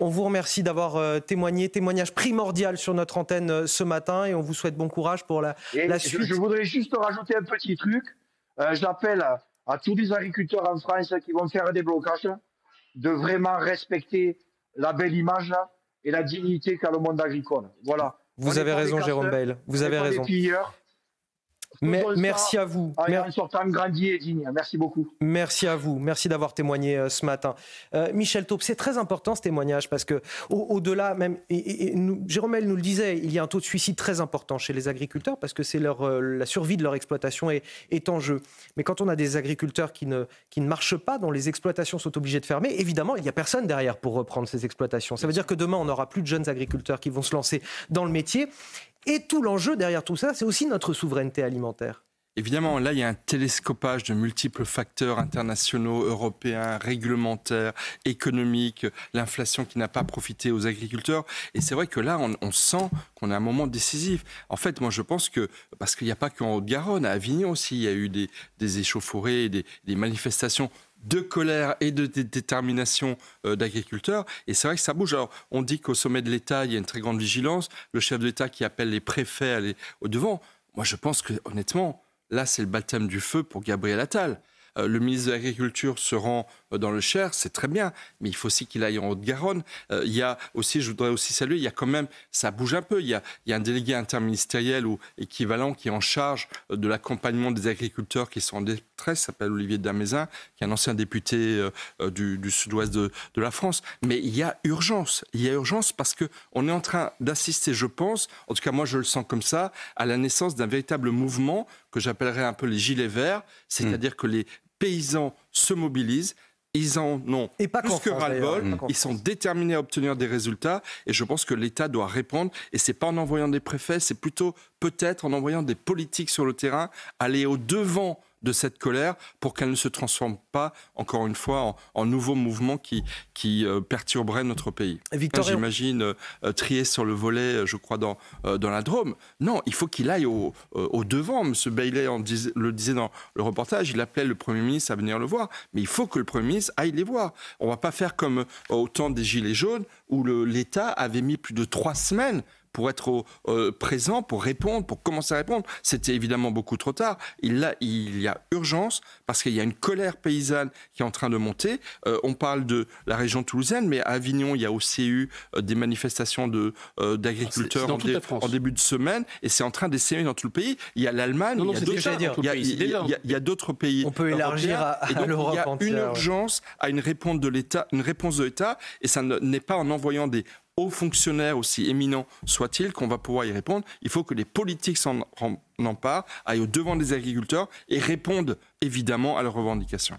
On vous remercie d'avoir euh, témoigné, témoignage primordial sur notre antenne euh, ce matin et on vous souhaite bon courage pour la, la suite. Je, voudrais juste rajouter un petit truc. Euh, J'appelle à, tous les agriculteurs en France qui vont faire des blocages de vraiment respecter la belle image et la dignité qu'a le monde agricole. Voilà. Vous avez raison, Jérôme Bale. Vous avez raison merci à vous. Ah, merci. beaucoup. Merci à vous. Merci d'avoir témoigné euh, ce matin. Euh, Michel Taupe, c'est très important ce témoignage parce que au-delà même, Jérôme El nous le disait, il y a un taux de suicide très important chez les agriculteurs parce que c'est euh, la survie de leur exploitation est, en jeu. Mais quand on a des agriculteurs qui ne qui ne marchent pas, dont les exploitations sont obligées de fermer, évidemment il n'y a personne derrière pour reprendre ces exploitations. Ça veut dire que demain on n'aura plus de jeunes agriculteurs qui vont se lancer dans le métier. Et tout l'enjeu derrière tout ça, c'est aussi notre souveraineté alimentaire. Évidemment, là, il y a un télescopage de multiples facteurs internationaux, européens, réglementaires, économiques, l'inflation qui n'a pas profité aux agriculteurs. Et c'est vrai que là, on, sent qu'on a un moment décisif. En fait, moi, je pense que, parce qu'il n'y a pas qu'en Haute-Garonne, à Avignon aussi, il y a eu des, échauffourées, des manifestations de colère et de détermination euh, d'agriculteurs. Et c'est vrai que ça bouge. Alors, on dit qu'au sommet de l'État, il y a une très grande vigilance. Le chef de l'État qui appelle les préfets à aller au devant. Moi, je pense que, honnêtement, là, c'est le baptême du feu pour Gabriel Attal. Euh, le ministre de l'Agriculture se rend euh, dans le Cher, c'est très bien, mais il faut aussi qu'il aille en Haute-Garonne. Euh, il y a aussi, je voudrais aussi saluer, il y a quand même, ça bouge un peu. Il y a, un délégué interministériel ou équivalent qui est en charge de l'accompagnement des agriculteurs qui sont en détresse, s'appelle Olivier Damézin, qui est un ancien député du, sud-ouest de, la France. Mais il y a urgence, il y a urgence parce que on est en train d'assister, je pense, en tout cas moi je le sens comme ça, à la naissance d'un véritable mouvement que j'appellerais un peu les gilets verts, c'est-à-dire hmm. que les paysans se mobilisent. Ils en ont et pas plus que ras le Ils sont déterminés à obtenir des résultats. Et je pense que l'État doit répondre. Et ce n'est pas en envoyant des préfets, c'est plutôt peut-être en envoyant des politiques sur le terrain, aller au devant de cette colère pour qu'elle ne se transforme pas, encore une fois, en, en nouveau mouvement qui, qui euh, perturberait notre pays. Hein, j'imagine euh, euh, Trier sur le volet, je crois, dans, dans la Drôme. Non, il faut qu'il aille au, devant. M. Bailey en le disait dans le reportage, il appelait le Premier ministre à venir le voir. Mais il faut que le Premier ministre aille les voir. On ne va pas faire comme au temps des Gilets jaunes où l'État avait mis plus de trois semaines pour être euh, présent, pour répondre, pour commencer à répondre. C'était évidemment beaucoup trop tard. Il, là, il y a urgence parce qu'il y a une colère paysanne qui est en train de monter. Euh, on parle de la région toulousaine, mais à Avignon, il y a aussi eu euh, des manifestations de, d'agriculteurs en, début de semaine et c'est en train d'essayer dans tout le pays. Il y a l'Allemagne, il y a d'autres pays. On peut élargir à, l'Europe entière. Il y a une urgence à une réponse de l'État, une réponse de l'État et ça n'est pas en envoyant des aux fonctionnaires, aussi éminents soient-ils, qu'on va pouvoir y répondre. Il faut que les politiques s'en emparent, aillent au devant des agriculteurs et répondent évidemment à leurs revendications.